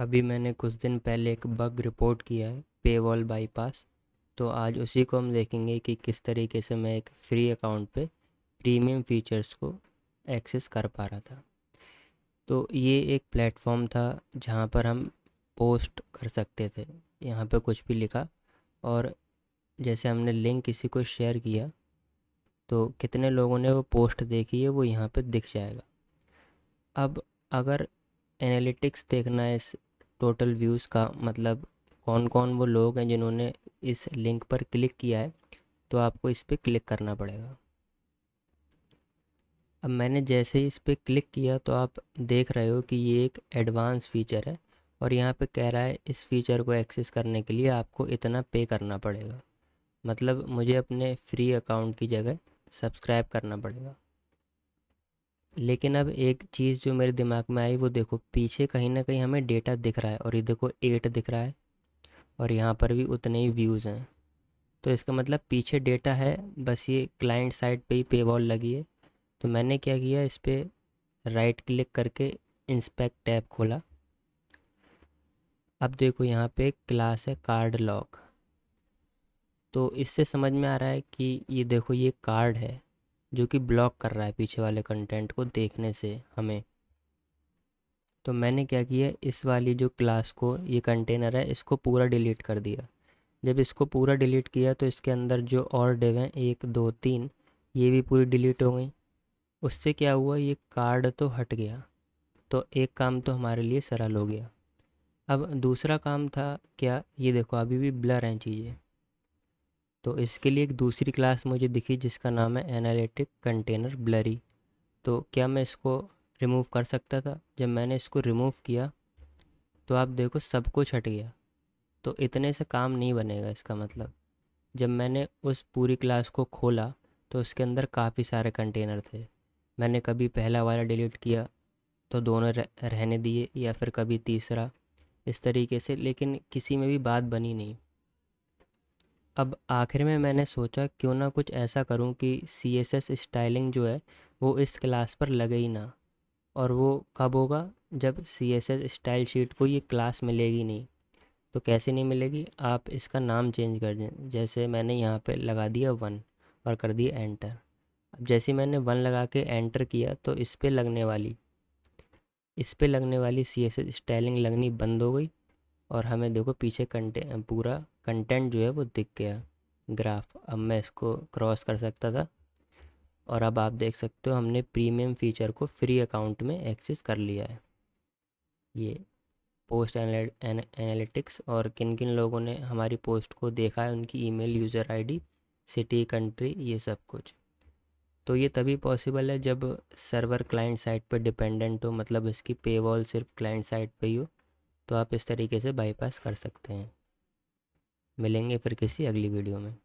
अभी मैंने कुछ दिन पहले एक बग रिपोर्ट किया है पे वॉल बाईपास तो आज उसी को हम देखेंगे कि किस तरीके से मैं एक फ्री अकाउंट पे प्रीमियम फीचर्स को एक्सेस कर पा रहा था तो ये एक प्लेटफॉर्म था जहाँ पर हम पोस्ट कर सकते थे यहाँ पे कुछ भी लिखा और जैसे हमने लिंक किसी को शेयर किया तो कितने लोगों ने वो पोस्ट देखी है वो यहाँ पे दिख जाएगा अब अगर एनालिटिक्स देखना है इस टोटल व्यूज़ का मतलब कौन कौन वो लोग हैं जिन्होंने इस लिंक पर क्लिक किया है तो आपको इस पर क्लिक करना पड़ेगा अब मैंने जैसे ही इस पर क्लिक किया तो आप देख रहे हो कि ये एक एडवांस फीचर है और यहाँ पे कह रहा है इस फीचर को एक्सेस करने के लिए आपको इतना पे करना पड़ेगा मतलब मुझे अपने फ्री अकाउंट की जगह सब्सक्राइब करना पड़ेगा लेकिन अब एक चीज़ जो मेरे दिमाग में आई वो देखो पीछे कहीं ना कहीं हमें डेटा दिख रहा है और ये देखो एट दिख रहा है और यहाँ पर भी उतने ही व्यूज़ हैं तो इसका मतलब पीछे डेटा है बस ये क्लाइंट साइड पे ही पे वॉल लगी है तो मैंने क्या किया इस पर राइट क्लिक करके इंस्पेक्ट टैब खोला अब देखो यहाँ पे क्लास है कार्ड लॉक तो इससे समझ में आ रहा है कि ये देखो ये कार्ड है जो कि ब्लॉक कर रहा है पीछे वाले कंटेंट को देखने से हमें तो मैंने क्या किया इस वाली जो क्लास को ये कंटेनर है इसको पूरा डिलीट कर दिया जब इसको पूरा डिलीट किया तो इसके अंदर जो और डिव हैं एक दो तीन ये भी पूरी डिलीट हो गई उससे क्या हुआ ये कार्ड तो हट गया तो एक काम तो हमारे लिए सरल हो गया अब दूसरा काम था क्या ये देखो अभी भी ब्लर हैं चीज़ें तो इसके लिए एक दूसरी क्लास मुझे दिखी जिसका नाम है एनालिटिक कंटेनर ब्लरी तो क्या मैं इसको रिमूव कर सकता था जब मैंने इसको रिमूव किया तो आप देखो सब कुछ हट गया तो इतने से काम नहीं बनेगा इसका मतलब जब मैंने उस पूरी क्लास को खोला तो उसके अंदर काफ़ी सारे कंटेनर थे मैंने कभी पहला वाला डिलीट किया तो दोनों रहने दिए या फिर कभी तीसरा इस तरीके से लेकिन किसी में भी बात बनी नहीं अब आखिर में मैंने सोचा क्यों ना कुछ ऐसा करूं कि सी एस एस स्टाइलिंग जो है वो इस क्लास पर लगे ही ना और वो कब होगा जब C S S style sheet को ये क्लास मिलेगी नहीं तो कैसे नहीं मिलेगी आप इसका नाम चेंज कर दें जैसे मैंने यहाँ पे लगा दिया वन और कर दिया एंटर अब जैसे मैंने वन लगा के एंटर किया तो इस पर लगने वाली इस पर लगने वाली सी एस एस स्टाइलिंग लगनी बंद हो गई और हमें देखो पीछे कंटे पूरा कंटेंट जो है वो दिख गया ग्राफ अब मैं इसको क्रॉस कर सकता था और अब आप देख सकते हो हमने प्रीमियम फीचर को फ्री अकाउंट में एक्सेस कर लिया है ये पोस्ट एनालिटिक्स और किन किन लोगों ने हमारी पोस्ट को देखा है उनकी email user ID city country ये सब कुछ तो ये तभी पॉसिबल है जब सर्वर क्लाइंट साइट पर डिपेंडेंट हो मतलब इसकी पे वॉल सिर्फ क्लाइंट साइट पे ही हो तो आप इस तरीके से बाईपास कर सकते हैं मिलेंगे फिर किसी अगली वीडियो में